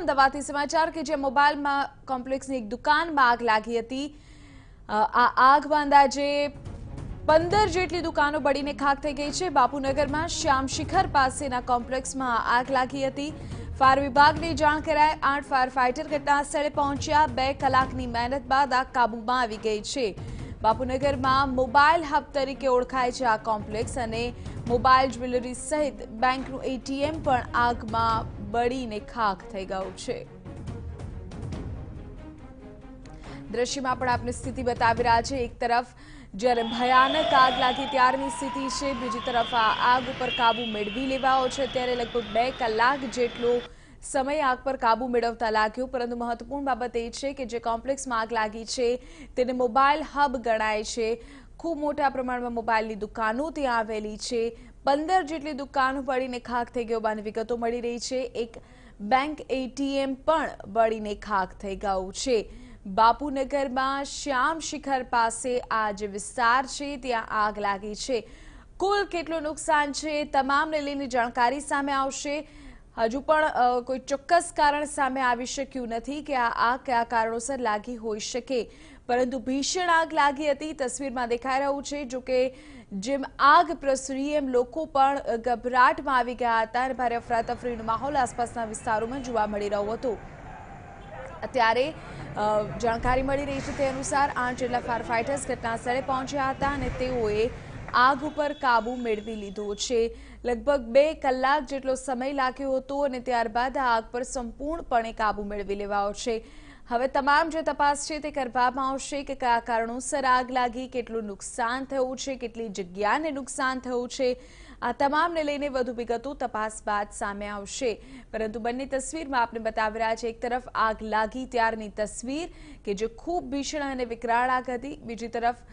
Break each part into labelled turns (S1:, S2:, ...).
S1: અમદાવાદથી સમાચાર કે જે મોબાઈલમાં કોમ્પ્લેક્સની એક દુકાનમાં આગ લાગી હતી આ આગ આગમાં જે પંદર જેટલી દુકાનો બળીને ખાખ થઈ ગઈ છે બાપુનગરમાં શ્યામ શિખર પાસેના કોમ્પ્લેક્સમાં આગ લાગી હતી ફાયર વિભાગને જાણ કરાય આઠ ફાયર ફાઇટર ઘટના સ્થળે પહોંચ્યા બે કલાકની મહેનત બાદ આગ કાબૂમાં આવી ગઈ છે બાપુનગરમાં મોબાઈલ હબ તરીકે ઓળખાય છે આ કોમ્પ્લેક્સ અને મોબાઈલ જ્વેલરી સહિત બેંકનું એટીએમ પણ આગમાં બળીને ખાખ થઈ ગયો છે દ્રશ્યમાં પણ આપણે સ્થિતિ બતાવી રહ્યા છે એક તરફ જ્યારે ભયાનક આગ લાગી ત્યારની સ્થિતિ છે બીજી તરફ આ આગ ઉપર કાબુ મેળવી લેવાયો છે ત્યારે લગભગ બે કલાક જેટલો સમય આગ પર કાબુ મેળવતા લાગ્યો પરંતુ મહત્વપૂર્ણ બાબત એ છે કે જે કોમ્પ્લેક્સમાં આગ લાગી છે તેને મોબાઈલ હબ ગણાય છે ખૂબ મોટા પ્રમાણમાં મોબાઈલની દુકાનો ત્યાં આવેલી છે પંદર જેટલી દુકાન પડીને ખાખ થઈ ગયો બાની વિગતો મળી રહી છે એક બેંક એટીએમ પણ બળીને ખાખ થઈ ગયું છે બાપુનગરમાં શ્યામ શિખર પાસે આ જે વિસ્તાર છે ત્યાં આગ લાગી છે કુલ કેટલું નુકસાન છે તમામને લઈને જાણકારી સામે આવશે હજુ પણ કોઈ ચોક્કસ કારણ સામે આવી શક્યું નથી કે આ આગ કયા કારણોસર લાગી હોઈ શકે પરંતુ ભીષણ આગ લાગી હતી તસવીરમાં દેખાઈ રહ્યું છે જો કે જેમ આગ પ્રસરી એમ લોકો પણ ગભરાટમાં આવી ગયા હતા અને ભારે અફરાતફરીનો માહોલ આસપાસના વિસ્તારોમાં જોવા મળી રહ્યો હતો અત્યારે જાણકારી મળી રહી છે તે અનુસાર આઠ જેટલા ફાયર ફાઇટર્સ ઘટનાસ્થળે પહોંચ્યા હતા અને તેઓએ આગ ઉપર કાબુ મેળવી લીધો છે લગભગ બે કલાક જેટલો સમય લાગ્યો હતો અને ત્યારબાદ આ આગ પર સંપૂર્ણપણે કાબુ મેળવી લેવાયો છે હવે તમામ જે તપાસ છે તે કરવામાં આવશે કે કયા કારણોસર આગ લાગી કેટલું નુકસાન થયું છે કેટલી જગ્યાને નુકસાન થયું છે આ તમામને લઈને વધુ વિગતો તપાસ બાદ સામે આવશે પરંતુ બંને તસવીરમાં આપણે બતાવી રહ્યા છે એક તરફ આગ લાગી ત્યારની તસવીર કે જે ખૂબ ભીષણ અને વિકરાળ આગ હતી બીજી તરફ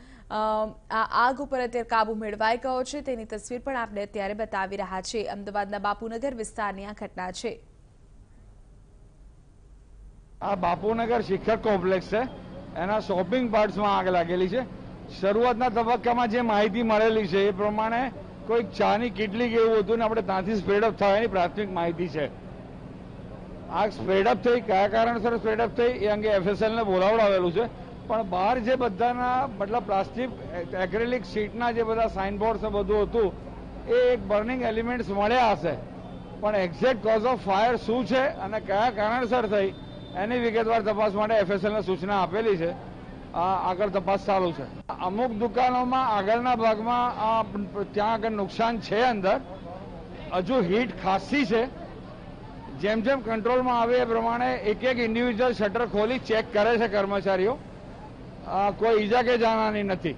S1: આ આગ ઉપર અત્યારે કાબુ મેળવાઈ ગયો છે તેની તસવીર પણ આપણે અત્યારે બતાવી રહ્યા છે અમદાવાદના બાપુનગર વિસ્તારની આ ઘટના છે
S2: આ બાપુનગર શિક્ષક કોમ્પ્લેક્સ છે એના શોપિંગ પાર્ટ્સમાં આગ લાગેલી છે શરૂઆતના તબક્કામાં જે માહિતી મળેલી છે એ પ્રમાણે કોઈક ચાની કેટલી એવું હતું ને આપણે ત્યાંથી સ્પ્રેડઅપ થવાની પ્રાથમિક માહિતી છે આગ સ્પ્રેડઅપ થઈ કયા કારણસર સ્પ્રેડઅપ થઈ એ અંગે એફએસએલને બોલાવડાવેલું છે પણ બહાર જે બધાના મતલબ પ્લાસ્ટિક એક્રેલિક શીટના જે બધા છે બધું હતું એ એક બર્નિંગ એલિમેન્ટ્સ મળ્યા હશે પણ એક્ઝેક્ટ કોઝ ઓફ ફાયર શું છે અને કયા કારણસર થઈ એની વિગતવાર તપાસ માટે એફએસએલને સૂચના આપેલી છે આગળ તપાસ ચાલુ છે અમુક દુકાનોમાં આગળના ભાગમાં ત્યાં આગળ નુકસાન છે અંદર હજુ હીટ ખાસી છે જેમ જેમ કંટ્રોલમાં આવે એ પ્રમાણે એક એક ઇન્ડિવિજ્યુઅલ શટર ખોલી ચેક કરે છે કર્મચારીઓ કોઈ ઈજા કે જાણવાની નથી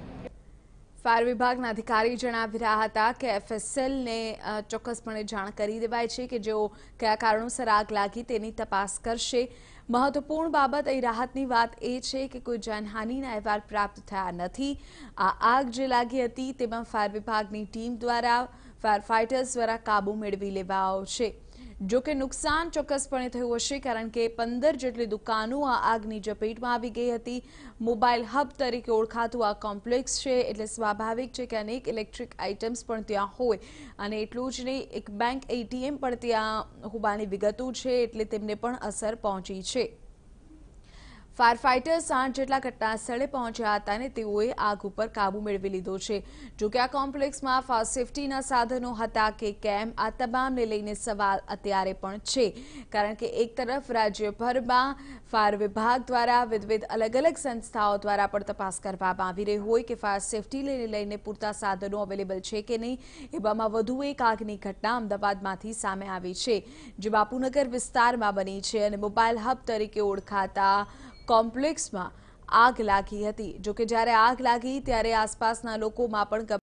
S1: ફાયર વિભાગના અધિકારી જણાવી રહ્યા હતા કે એફએસએલને ચોક્કસપણે જાણ કરી દેવાય છે કે જેઓ કયા કારણોસર આગ લાગી તેની તપાસ કરશે મહત્વપૂર્ણ બાબત અહીં રાહતની વાત એ છે કે કોઈ જાનહાનિના અહેવાલ પ્રાપ્ત થયા નથી આ આગ જે લાગી હતી તેમાં ફાયર વિભાગની ટીમ દ્વારા ફાયર ફાઇટર્સ દ્વારા કાબૂ મેળવી લેવા આવશે જો કે નુકસાન ચોક્કસપણે થયું હશે કારણ કે પંદર જેટલી દુકાનો આ આગની ઝપેટમાં આવી ગઈ હતી મોબાઈલ હબ તરીકે ઓળખાતું આ કોમ્પ્લેક્સ છે એટલે સ્વાભાવિક છે કે અનેક ઇલેક્ટ્રિક આઇટમ્સ પણ ત્યાં હોય અને એટલું જ નહીં એક બેંક એટીએમ પણ ત્યાં હોવાની વિગતો છે એટલે તેમને પણ અસર પહોંચી છે ફાયર ફાઇટર્સ સાંજ જેટલા ઘટનાસ્થળે પહોંચ્યા હતા અને તેઓએ આગ ઉપર કાબુ મેળવી લીધો છે જોકે આ કોમ્પ્લેક્સમાં ફાયર સેફટીના સાધનો હતા કે કેમ આ તમામને લઈને સવાલ અત્યારે પણ છે કારણ કે એક તરફ રાજ્યભરમાં ફાયર વિભાગ દ્વારા વિવિધ અલગ અલગ સંસ્થાઓ દ્વારા પણ તપાસ કરવામાં આવી રહી હોય કે ફાયર સેફટીને લઈને પૂરતા સાધનો અવેલેબલ છે કે નહીં એવામાં વધુ એક આગની ઘટના અમદાવાદમાંથી સામે આવી છે જે બાપુનગર વિસ્તારમાં બની છે અને મોબાઈલ હબ તરીકે ઓળખાતા કોમ્પ્લેક્સમાં આગ લાગી હતી જોકે જ્યારે આગ લાગી ત્યારે આસપાસના લોકોમાં પણ